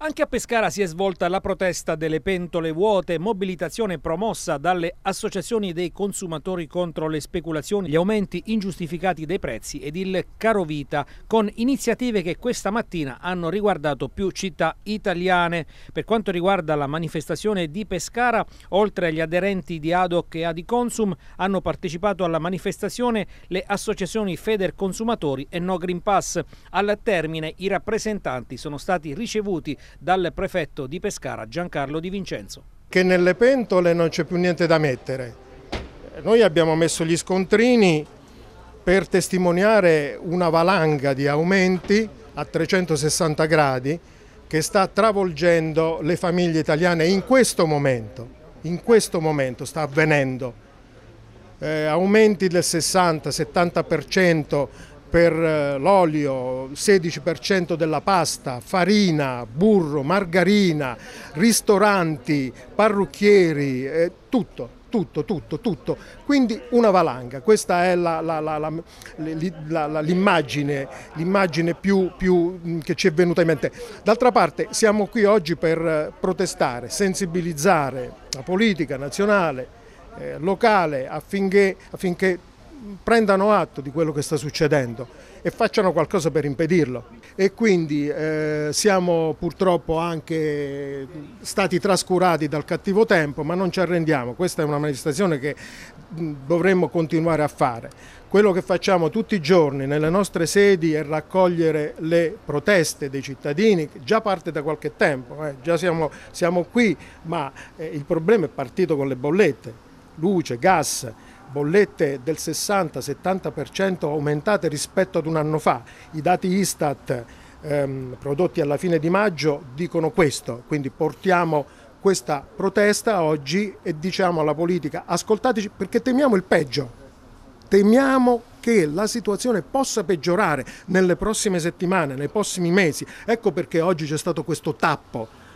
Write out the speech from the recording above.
Anche a Pescara si è svolta la protesta delle pentole vuote, mobilitazione promossa dalle associazioni dei consumatori contro le speculazioni, gli aumenti ingiustificati dei prezzi ed il caro vita, con iniziative che questa mattina hanno riguardato più città italiane. Per quanto riguarda la manifestazione di Pescara, oltre agli aderenti di ADOC e Adiconsum, hanno partecipato alla manifestazione le associazioni Feder Consumatori e No Green Pass. Al termine i rappresentanti sono stati ricevuti dal prefetto di Pescara Giancarlo Di Vincenzo. Che nelle pentole non c'è più niente da mettere. Noi abbiamo messo gli scontrini per testimoniare una valanga di aumenti a 360 gradi che sta travolgendo le famiglie italiane in questo momento, in questo momento sta avvenendo. Eh, aumenti del 60-70% per eh, l'olio, 16% della pasta, farina, burro, margarina, ristoranti, parrucchieri, eh, tutto tutto, tutto, tutto. Quindi una valanga, questa è l'immagine, più, più, mm, che ci è venuta in mente. D'altra parte siamo qui oggi per eh, protestare, sensibilizzare la politica nazionale, eh, locale affinché, affinché prendano atto di quello che sta succedendo e facciano qualcosa per impedirlo. E quindi eh, siamo purtroppo anche stati trascurati dal cattivo tempo, ma non ci arrendiamo. Questa è una manifestazione che mm, dovremmo continuare a fare. Quello che facciamo tutti i giorni nelle nostre sedi è raccogliere le proteste dei cittadini, già parte da qualche tempo, eh. già siamo, siamo, qui, ma eh, il problema è partito con le bollette, luce, gas, bollette del 60-70% aumentate rispetto ad un anno fa. I dati Istat ehm, prodotti alla fine di maggio dicono questo, quindi portiamo questa protesta oggi e diciamo alla politica ascoltateci perché temiamo il peggio. Temiamo che la situazione possa peggiorare nelle prossime settimane, nei prossimi mesi. Ecco perché oggi c'è stato questo tappo